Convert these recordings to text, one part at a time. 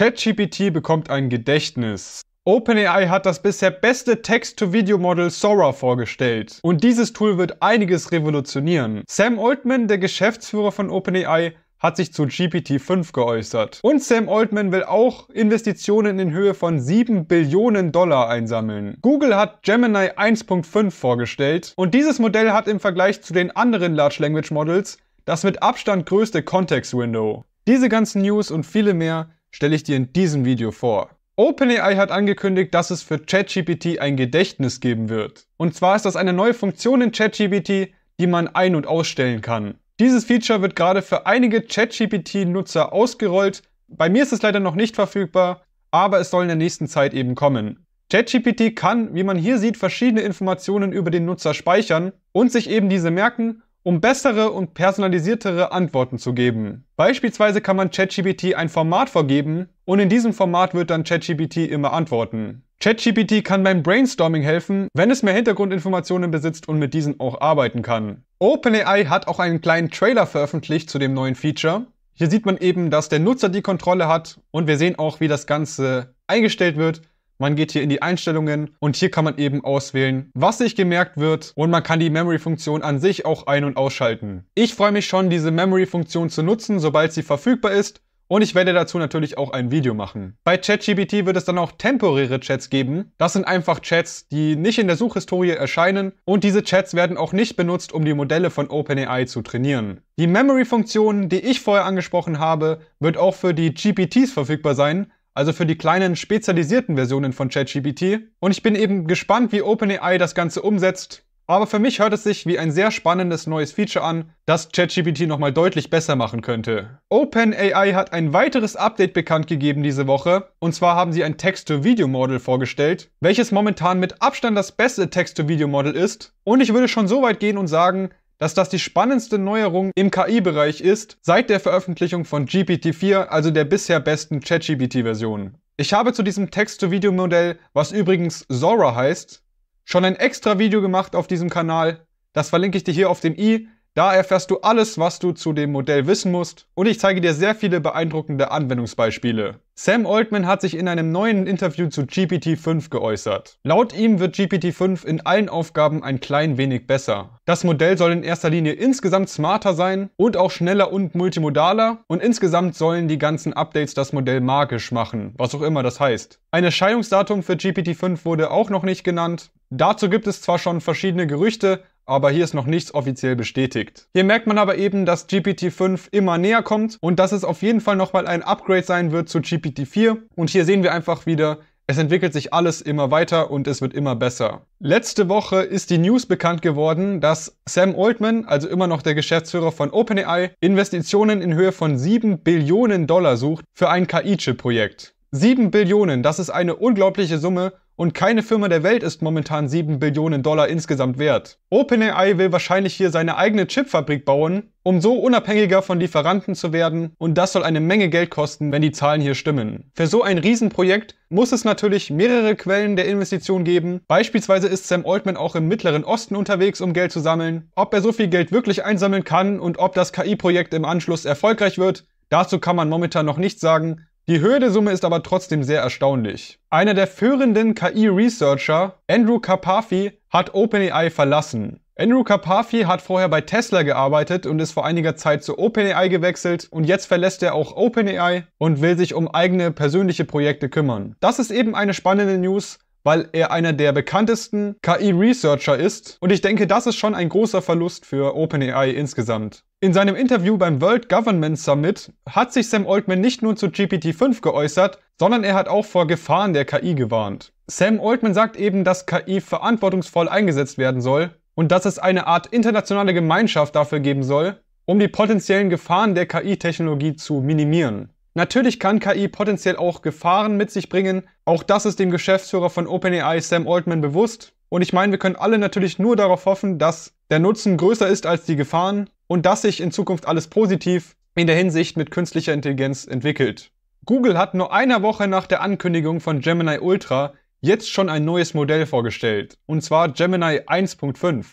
ChatGPT bekommt ein Gedächtnis. OpenAI hat das bisher beste Text-to-Video-Model Sora vorgestellt und dieses Tool wird einiges revolutionieren. Sam Altman, der Geschäftsführer von OpenAI, hat sich zu GPT-5 geäußert. Und Sam Altman will auch Investitionen in Höhe von 7 Billionen Dollar einsammeln. Google hat Gemini 1.5 vorgestellt und dieses Modell hat im Vergleich zu den anderen Large Language Models das mit Abstand größte Context Window. Diese ganzen News und viele mehr stelle ich dir in diesem Video vor. OpenAI hat angekündigt, dass es für ChatGPT ein Gedächtnis geben wird. Und zwar ist das eine neue Funktion in ChatGPT, die man ein- und ausstellen kann. Dieses Feature wird gerade für einige ChatGPT-Nutzer ausgerollt. Bei mir ist es leider noch nicht verfügbar, aber es soll in der nächsten Zeit eben kommen. ChatGPT kann, wie man hier sieht, verschiedene Informationen über den Nutzer speichern und sich eben diese merken um bessere und personalisiertere Antworten zu geben. Beispielsweise kann man ChatGPT ein Format vorgeben und in diesem Format wird dann ChatGPT immer antworten. ChatGPT kann beim Brainstorming helfen, wenn es mehr Hintergrundinformationen besitzt und mit diesen auch arbeiten kann. OpenAI hat auch einen kleinen Trailer veröffentlicht zu dem neuen Feature. Hier sieht man eben, dass der Nutzer die Kontrolle hat und wir sehen auch, wie das Ganze eingestellt wird man geht hier in die Einstellungen und hier kann man eben auswählen, was sich gemerkt wird und man kann die Memory-Funktion an sich auch ein- und ausschalten. Ich freue mich schon, diese Memory-Funktion zu nutzen, sobald sie verfügbar ist und ich werde dazu natürlich auch ein Video machen. Bei ChatGPT wird es dann auch temporäre Chats geben. Das sind einfach Chats, die nicht in der Suchhistorie erscheinen und diese Chats werden auch nicht benutzt, um die Modelle von OpenAI zu trainieren. Die Memory-Funktion, die ich vorher angesprochen habe, wird auch für die GPTs verfügbar sein also für die kleinen spezialisierten Versionen von ChatGPT. Und ich bin eben gespannt, wie OpenAI das Ganze umsetzt. Aber für mich hört es sich wie ein sehr spannendes neues Feature an, das ChatGPT nochmal deutlich besser machen könnte. OpenAI hat ein weiteres Update bekannt gegeben diese Woche. Und zwar haben sie ein Text-to-Video-Model vorgestellt, welches momentan mit Abstand das beste Text-to-Video-Model ist. Und ich würde schon so weit gehen und sagen, dass das die spannendste Neuerung im KI-Bereich ist seit der Veröffentlichung von GPT-4, also der bisher besten ChatGPT-Version. Ich habe zu diesem Text-to-Video-Modell, was übrigens Zora heißt, schon ein extra Video gemacht auf diesem Kanal. Das verlinke ich dir hier auf dem i. Da erfährst du alles, was du zu dem Modell wissen musst und ich zeige dir sehr viele beeindruckende Anwendungsbeispiele. Sam Altman hat sich in einem neuen Interview zu GPT-5 geäußert. Laut ihm wird GPT-5 in allen Aufgaben ein klein wenig besser. Das Modell soll in erster Linie insgesamt smarter sein und auch schneller und multimodaler und insgesamt sollen die ganzen Updates das Modell magisch machen, was auch immer das heißt. Ein Erscheinungsdatum für GPT-5 wurde auch noch nicht genannt. Dazu gibt es zwar schon verschiedene Gerüchte, aber hier ist noch nichts offiziell bestätigt. Hier merkt man aber eben, dass GPT-5 immer näher kommt und dass es auf jeden Fall nochmal ein Upgrade sein wird zu GPT-4. Und hier sehen wir einfach wieder, es entwickelt sich alles immer weiter und es wird immer besser. Letzte Woche ist die News bekannt geworden, dass Sam Altman, also immer noch der Geschäftsführer von OpenAI, Investitionen in Höhe von 7 Billionen Dollar sucht für ein KI-Chip-Projekt. 7 Billionen, das ist eine unglaubliche Summe und keine Firma der Welt ist momentan 7 Billionen Dollar insgesamt wert. OpenAI will wahrscheinlich hier seine eigene Chipfabrik bauen, um so unabhängiger von Lieferanten zu werden und das soll eine Menge Geld kosten, wenn die Zahlen hier stimmen. Für so ein Riesenprojekt muss es natürlich mehrere Quellen der Investition geben. Beispielsweise ist Sam Altman auch im Mittleren Osten unterwegs, um Geld zu sammeln. Ob er so viel Geld wirklich einsammeln kann und ob das KI-Projekt im Anschluss erfolgreich wird, Dazu kann man momentan noch nichts sagen, die Höhe der Summe ist aber trotzdem sehr erstaunlich. Einer der führenden KI-Researcher, Andrew Kapafi, hat OpenAI verlassen. Andrew Kapafi hat vorher bei Tesla gearbeitet und ist vor einiger Zeit zu OpenAI gewechselt und jetzt verlässt er auch OpenAI und will sich um eigene persönliche Projekte kümmern. Das ist eben eine spannende News, weil er einer der bekanntesten KI-Researcher ist und ich denke, das ist schon ein großer Verlust für OpenAI insgesamt. In seinem Interview beim World Government Summit hat sich Sam Altman nicht nur zu GPT-5 geäußert, sondern er hat auch vor Gefahren der KI gewarnt. Sam Altman sagt eben, dass KI verantwortungsvoll eingesetzt werden soll und dass es eine Art internationale Gemeinschaft dafür geben soll, um die potenziellen Gefahren der KI-Technologie zu minimieren. Natürlich kann KI potenziell auch Gefahren mit sich bringen. Auch das ist dem Geschäftsführer von OpenAI Sam Altman bewusst. Und ich meine, wir können alle natürlich nur darauf hoffen, dass der Nutzen größer ist als die Gefahren und dass sich in Zukunft alles positiv in der Hinsicht mit künstlicher Intelligenz entwickelt. Google hat nur eine Woche nach der Ankündigung von Gemini Ultra jetzt schon ein neues Modell vorgestellt, und zwar Gemini 1.5.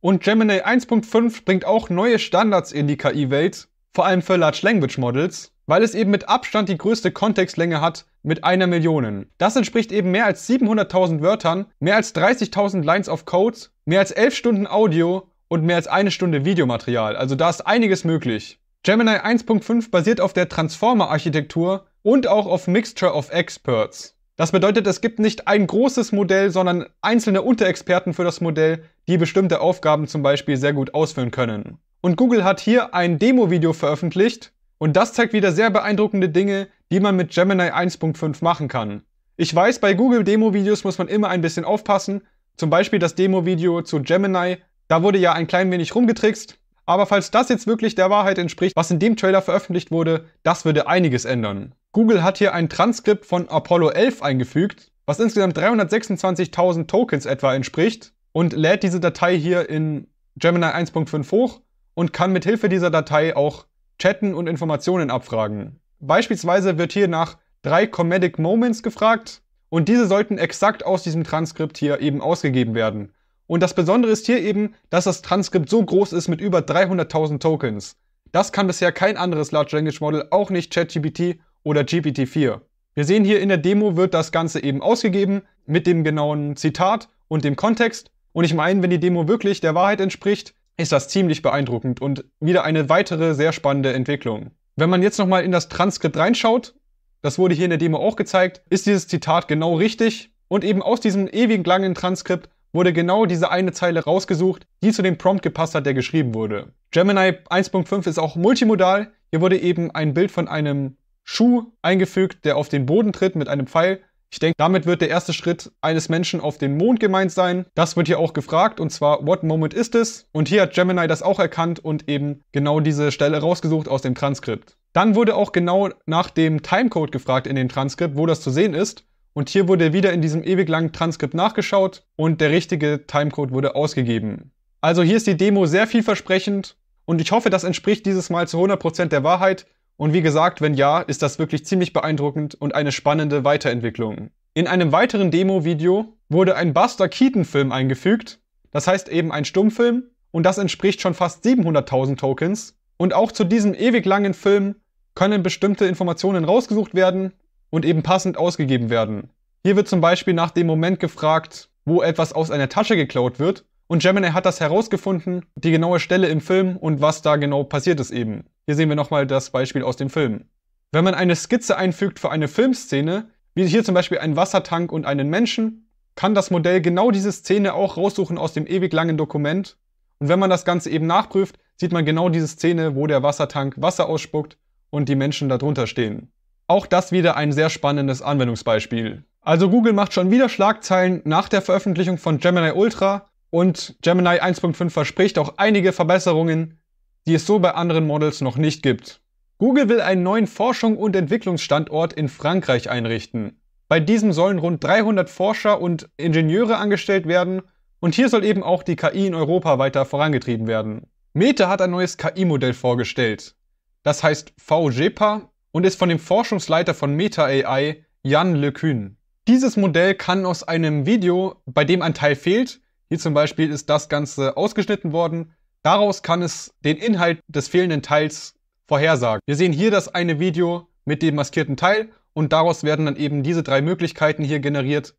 Und Gemini 1.5 bringt auch neue Standards in die KI-Welt, vor allem für Large Language Models, weil es eben mit Abstand die größte Kontextlänge hat mit einer Million. Das entspricht eben mehr als 700.000 Wörtern, mehr als 30.000 Lines of Codes, mehr als 11 Stunden Audio und mehr als eine Stunde Videomaterial. Also da ist einiges möglich. Gemini 1.5 basiert auf der Transformer-Architektur und auch auf Mixture of Experts. Das bedeutet, es gibt nicht ein großes Modell, sondern einzelne Unterexperten für das Modell, die bestimmte Aufgaben zum Beispiel sehr gut ausführen können. Und Google hat hier ein Demo-Video veröffentlicht, und das zeigt wieder sehr beeindruckende Dinge, die man mit Gemini 1.5 machen kann. Ich weiß, bei Google Demo-Videos muss man immer ein bisschen aufpassen, zum Beispiel das Demo-Video zu Gemini, da wurde ja ein klein wenig rumgetrickst, aber falls das jetzt wirklich der Wahrheit entspricht, was in dem Trailer veröffentlicht wurde, das würde einiges ändern. Google hat hier ein Transkript von Apollo 11 eingefügt, was insgesamt 326.000 Tokens etwa entspricht und lädt diese Datei hier in Gemini 1.5 hoch und kann mit Hilfe dieser Datei auch chatten und Informationen abfragen. Beispielsweise wird hier nach drei Comedic Moments gefragt und diese sollten exakt aus diesem Transkript hier eben ausgegeben werden. Und das Besondere ist hier eben, dass das Transkript so groß ist mit über 300.000 Tokens. Das kann bisher kein anderes Large Language Model, auch nicht ChatGPT oder GPT-4. Wir sehen hier in der Demo wird das Ganze eben ausgegeben mit dem genauen Zitat und dem Kontext. Und ich meine, wenn die Demo wirklich der Wahrheit entspricht, ist das ziemlich beeindruckend und wieder eine weitere sehr spannende Entwicklung. Wenn man jetzt nochmal in das Transkript reinschaut, das wurde hier in der Demo auch gezeigt, ist dieses Zitat genau richtig und eben aus diesem ewig langen Transkript wurde genau diese eine Zeile rausgesucht, die zu dem Prompt gepasst hat, der geschrieben wurde. Gemini 1.5 ist auch multimodal. Hier wurde eben ein Bild von einem Schuh eingefügt, der auf den Boden tritt mit einem Pfeil ich denke, damit wird der erste Schritt eines Menschen auf den Mond gemeint sein. Das wird hier auch gefragt und zwar, what moment ist es? Und hier hat Gemini das auch erkannt und eben genau diese Stelle rausgesucht aus dem Transkript. Dann wurde auch genau nach dem Timecode gefragt in dem Transkript, wo das zu sehen ist. Und hier wurde wieder in diesem ewig langen Transkript nachgeschaut und der richtige Timecode wurde ausgegeben. Also hier ist die Demo sehr vielversprechend und ich hoffe, das entspricht dieses Mal zu 100% der Wahrheit. Und wie gesagt, wenn ja, ist das wirklich ziemlich beeindruckend und eine spannende Weiterentwicklung. In einem weiteren Demo-Video wurde ein Buster Keaton-Film eingefügt, das heißt eben ein Stummfilm, und das entspricht schon fast 700.000 Tokens. Und auch zu diesem ewig langen Film können bestimmte Informationen rausgesucht werden und eben passend ausgegeben werden. Hier wird zum Beispiel nach dem Moment gefragt, wo etwas aus einer Tasche geklaut wird und Gemini hat das herausgefunden, die genaue Stelle im Film und was da genau passiert ist eben. Hier sehen wir nochmal das Beispiel aus dem Film. Wenn man eine Skizze einfügt für eine Filmszene, wie hier zum Beispiel einen Wassertank und einen Menschen, kann das Modell genau diese Szene auch raussuchen aus dem ewig langen Dokument. Und wenn man das Ganze eben nachprüft, sieht man genau diese Szene, wo der Wassertank Wasser ausspuckt und die Menschen darunter stehen. Auch das wieder ein sehr spannendes Anwendungsbeispiel. Also Google macht schon wieder Schlagzeilen nach der Veröffentlichung von Gemini Ultra und Gemini 1.5 verspricht auch einige Verbesserungen, die es so bei anderen Models noch nicht gibt. Google will einen neuen Forschung- und Entwicklungsstandort in Frankreich einrichten. Bei diesem sollen rund 300 Forscher und Ingenieure angestellt werden und hier soll eben auch die KI in Europa weiter vorangetrieben werden. Meta hat ein neues KI-Modell vorgestellt. Das heißt VGPA und ist von dem Forschungsleiter von Meta AI, Jan Le Kuhn. Dieses Modell kann aus einem Video, bei dem ein Teil fehlt, hier zum Beispiel ist das Ganze ausgeschnitten worden. Daraus kann es den Inhalt des fehlenden Teils vorhersagen. Wir sehen hier das eine Video mit dem maskierten Teil und daraus werden dann eben diese drei Möglichkeiten hier generiert.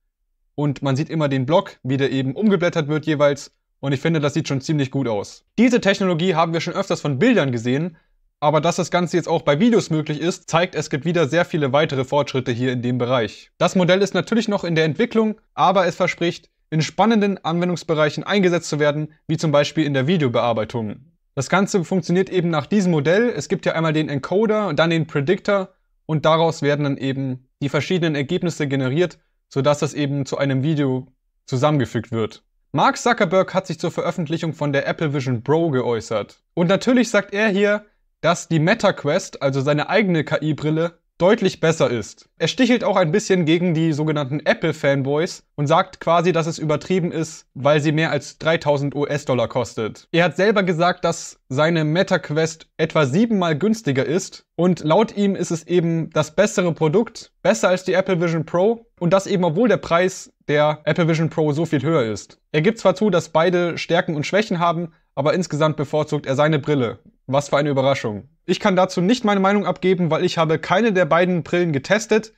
Und man sieht immer den Block, wie der eben umgeblättert wird jeweils. Und ich finde, das sieht schon ziemlich gut aus. Diese Technologie haben wir schon öfters von Bildern gesehen, aber dass das Ganze jetzt auch bei Videos möglich ist, zeigt, es gibt wieder sehr viele weitere Fortschritte hier in dem Bereich. Das Modell ist natürlich noch in der Entwicklung, aber es verspricht in spannenden Anwendungsbereichen eingesetzt zu werden, wie zum Beispiel in der Videobearbeitung. Das Ganze funktioniert eben nach diesem Modell. Es gibt ja einmal den Encoder und dann den Predictor und daraus werden dann eben die verschiedenen Ergebnisse generiert, sodass das eben zu einem Video zusammengefügt wird. Mark Zuckerberg hat sich zur Veröffentlichung von der Apple Vision Pro geäußert. Und natürlich sagt er hier, dass die MetaQuest, also seine eigene KI-Brille, deutlich besser ist. Er stichelt auch ein bisschen gegen die sogenannten Apple-Fanboys und sagt quasi, dass es übertrieben ist, weil sie mehr als 3000 US-Dollar kostet. Er hat selber gesagt, dass seine MetaQuest etwa siebenmal günstiger ist und laut ihm ist es eben das bessere Produkt, besser als die Apple Vision Pro und das eben obwohl der Preis der Apple Vision Pro so viel höher ist. Er gibt zwar zu, dass beide Stärken und Schwächen haben, aber insgesamt bevorzugt er seine Brille. Was für eine Überraschung. Ich kann dazu nicht meine Meinung abgeben, weil ich habe keine der beiden Brillen getestet.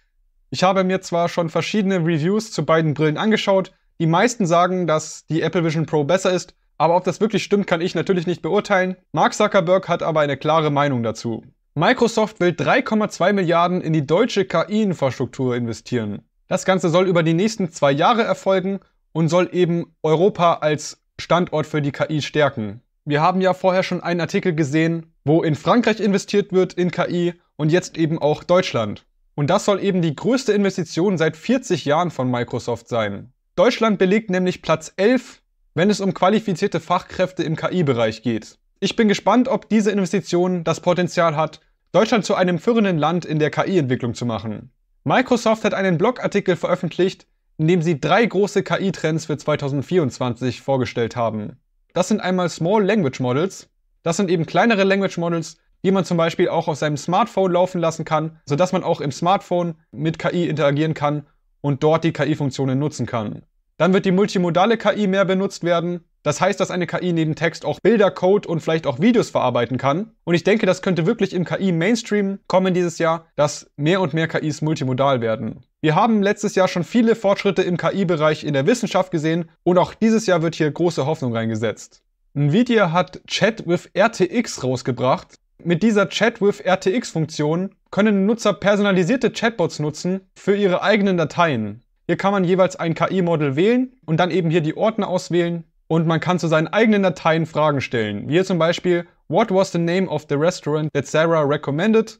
Ich habe mir zwar schon verschiedene Reviews zu beiden Brillen angeschaut. Die meisten sagen, dass die Apple Vision Pro besser ist, aber ob das wirklich stimmt, kann ich natürlich nicht beurteilen. Mark Zuckerberg hat aber eine klare Meinung dazu. Microsoft will 3,2 Milliarden in die deutsche KI-Infrastruktur investieren. Das Ganze soll über die nächsten zwei Jahre erfolgen und soll eben Europa als Standort für die KI stärken. Wir haben ja vorher schon einen Artikel gesehen, wo in Frankreich investiert wird in KI und jetzt eben auch Deutschland. Und das soll eben die größte Investition seit 40 Jahren von Microsoft sein. Deutschland belegt nämlich Platz 11, wenn es um qualifizierte Fachkräfte im KI-Bereich geht. Ich bin gespannt, ob diese Investition das Potenzial hat, Deutschland zu einem führenden Land in der KI-Entwicklung zu machen. Microsoft hat einen Blogartikel veröffentlicht, in dem sie drei große KI-Trends für 2024 vorgestellt haben. Das sind einmal Small Language Models. Das sind eben kleinere Language Models, die man zum Beispiel auch auf seinem Smartphone laufen lassen kann, sodass man auch im Smartphone mit KI interagieren kann und dort die KI-Funktionen nutzen kann. Dann wird die multimodale KI mehr benutzt werden. Das heißt, dass eine KI neben Text auch Bilder, Code und vielleicht auch Videos verarbeiten kann. Und ich denke, das könnte wirklich im KI-Mainstream kommen dieses Jahr, dass mehr und mehr KIs multimodal werden. Wir haben letztes Jahr schon viele Fortschritte im KI-Bereich in der Wissenschaft gesehen und auch dieses Jahr wird hier große Hoffnung reingesetzt. Nvidia hat Chat with RTX rausgebracht. Mit dieser Chat with RTX-Funktion können Nutzer personalisierte Chatbots nutzen für ihre eigenen Dateien. Hier kann man jeweils ein KI-Model wählen und dann eben hier die Ordner auswählen, und man kann zu seinen eigenen Dateien Fragen stellen, wie hier zum Beispiel What was the name of the restaurant that Sarah recommended?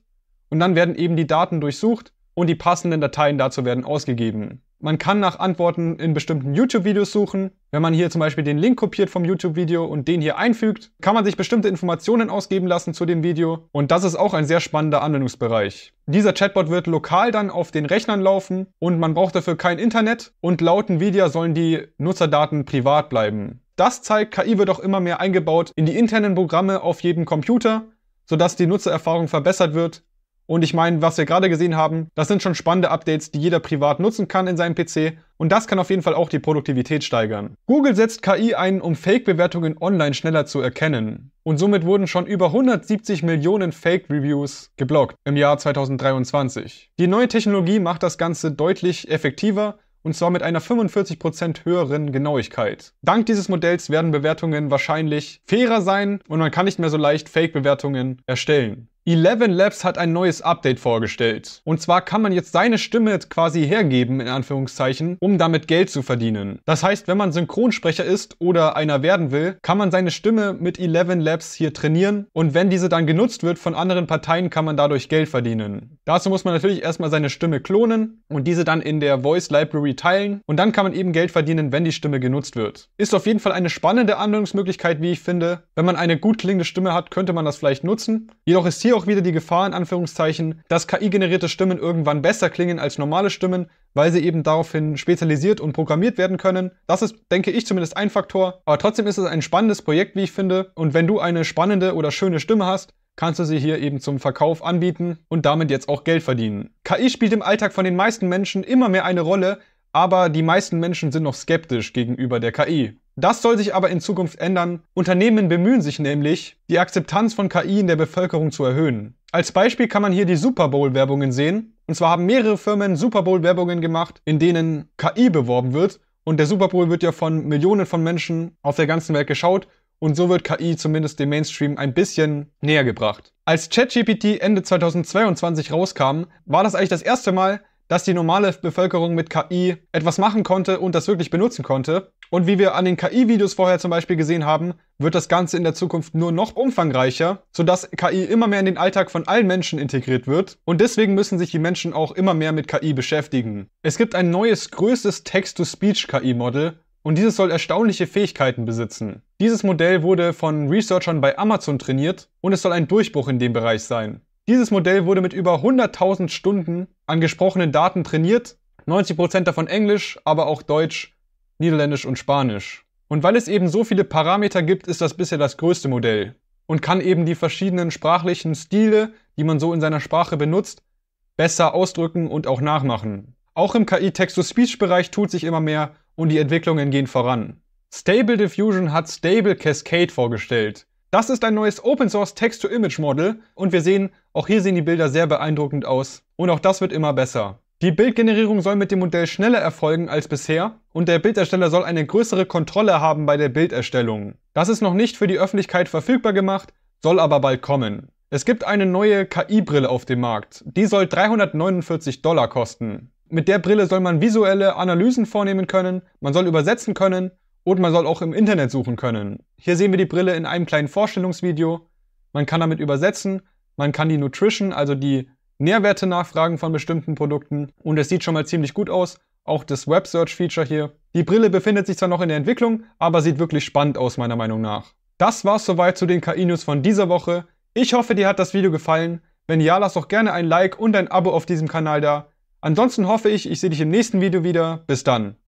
Und dann werden eben die Daten durchsucht und die passenden Dateien dazu werden ausgegeben. Man kann nach Antworten in bestimmten YouTube-Videos suchen. Wenn man hier zum Beispiel den Link kopiert vom YouTube-Video und den hier einfügt, kann man sich bestimmte Informationen ausgeben lassen zu dem Video. Und das ist auch ein sehr spannender Anwendungsbereich. Dieser Chatbot wird lokal dann auf den Rechnern laufen und man braucht dafür kein Internet. Und laut Nvidia sollen die Nutzerdaten privat bleiben. Das zeigt, KI wird auch immer mehr eingebaut in die internen Programme auf jedem Computer sodass die Nutzererfahrung verbessert wird und ich meine, was wir gerade gesehen haben, das sind schon spannende Updates, die jeder privat nutzen kann in seinem PC. Und das kann auf jeden Fall auch die Produktivität steigern. Google setzt KI ein, um Fake-Bewertungen online schneller zu erkennen. Und somit wurden schon über 170 Millionen Fake-Reviews geblockt im Jahr 2023. Die neue Technologie macht das Ganze deutlich effektiver und zwar mit einer 45% höheren Genauigkeit. Dank dieses Modells werden Bewertungen wahrscheinlich fairer sein und man kann nicht mehr so leicht Fake-Bewertungen erstellen. Eleven Labs hat ein neues Update vorgestellt. Und zwar kann man jetzt seine Stimme quasi hergeben, in Anführungszeichen, um damit Geld zu verdienen. Das heißt, wenn man Synchronsprecher ist oder einer werden will, kann man seine Stimme mit Eleven Labs hier trainieren und wenn diese dann genutzt wird von anderen Parteien, kann man dadurch Geld verdienen. Dazu muss man natürlich erstmal seine Stimme klonen und diese dann in der Voice Library teilen und dann kann man eben Geld verdienen, wenn die Stimme genutzt wird. Ist auf jeden Fall eine spannende Anwendungsmöglichkeit, wie ich finde. Wenn man eine gut klingende Stimme hat, könnte man das vielleicht nutzen. Jedoch ist hier hier auch wieder die Gefahr, in Anführungszeichen, dass KI-generierte Stimmen irgendwann besser klingen als normale Stimmen, weil sie eben daraufhin spezialisiert und programmiert werden können. Das ist, denke ich, zumindest ein Faktor. Aber trotzdem ist es ein spannendes Projekt, wie ich finde. Und wenn du eine spannende oder schöne Stimme hast, kannst du sie hier eben zum Verkauf anbieten und damit jetzt auch Geld verdienen. KI spielt im Alltag von den meisten Menschen immer mehr eine Rolle, aber die meisten Menschen sind noch skeptisch gegenüber der KI. Das soll sich aber in Zukunft ändern. Unternehmen bemühen sich nämlich, die Akzeptanz von KI in der Bevölkerung zu erhöhen. Als Beispiel kann man hier die Super Bowl-Werbungen sehen. Und zwar haben mehrere Firmen Super Bowl-Werbungen gemacht, in denen KI beworben wird. Und der Super Bowl wird ja von Millionen von Menschen auf der ganzen Welt geschaut. Und so wird KI zumindest dem Mainstream ein bisschen näher gebracht. Als ChatGPT Ende 2022 rauskam, war das eigentlich das erste Mal, dass die normale Bevölkerung mit KI etwas machen konnte und das wirklich benutzen konnte. Und wie wir an den KI-Videos vorher zum Beispiel gesehen haben, wird das Ganze in der Zukunft nur noch umfangreicher, sodass KI immer mehr in den Alltag von allen Menschen integriert wird. Und deswegen müssen sich die Menschen auch immer mehr mit KI beschäftigen. Es gibt ein neues, größtes Text-to-Speech-KI-Model, und dieses soll erstaunliche Fähigkeiten besitzen. Dieses Modell wurde von Researchern bei Amazon trainiert und es soll ein Durchbruch in dem Bereich sein. Dieses Modell wurde mit über 100.000 Stunden an gesprochenen Daten trainiert, 90% davon Englisch, aber auch Deutsch, Niederländisch und Spanisch. Und weil es eben so viele Parameter gibt, ist das bisher das größte Modell und kann eben die verschiedenen sprachlichen Stile, die man so in seiner Sprache benutzt, besser ausdrücken und auch nachmachen. Auch im KI-Text-to-Speech-Bereich tut sich immer mehr und die Entwicklungen gehen voran. Stable Diffusion hat Stable Cascade vorgestellt. Das ist ein neues Open Source Text-to-Image Model und wir sehen, auch hier sehen die Bilder sehr beeindruckend aus und auch das wird immer besser. Die Bildgenerierung soll mit dem Modell schneller erfolgen als bisher und der Bildersteller soll eine größere Kontrolle haben bei der Bilderstellung. Das ist noch nicht für die Öffentlichkeit verfügbar gemacht, soll aber bald kommen. Es gibt eine neue KI-Brille auf dem Markt. Die soll 349 Dollar kosten. Mit der Brille soll man visuelle Analysen vornehmen können, man soll übersetzen können und man soll auch im Internet suchen können. Hier sehen wir die Brille in einem kleinen Vorstellungsvideo. Man kann damit übersetzen, man kann die Nutrition, also die Nährwerte nachfragen von bestimmten Produkten und es sieht schon mal ziemlich gut aus. Auch das Web Search Feature hier. Die Brille befindet sich zwar noch in der Entwicklung, aber sieht wirklich spannend aus meiner Meinung nach. Das war's soweit zu den KI News von dieser Woche. Ich hoffe, dir hat das Video gefallen. Wenn ja, lass doch gerne ein Like und ein Abo auf diesem Kanal da. Ansonsten hoffe ich, ich sehe dich im nächsten Video wieder. Bis dann.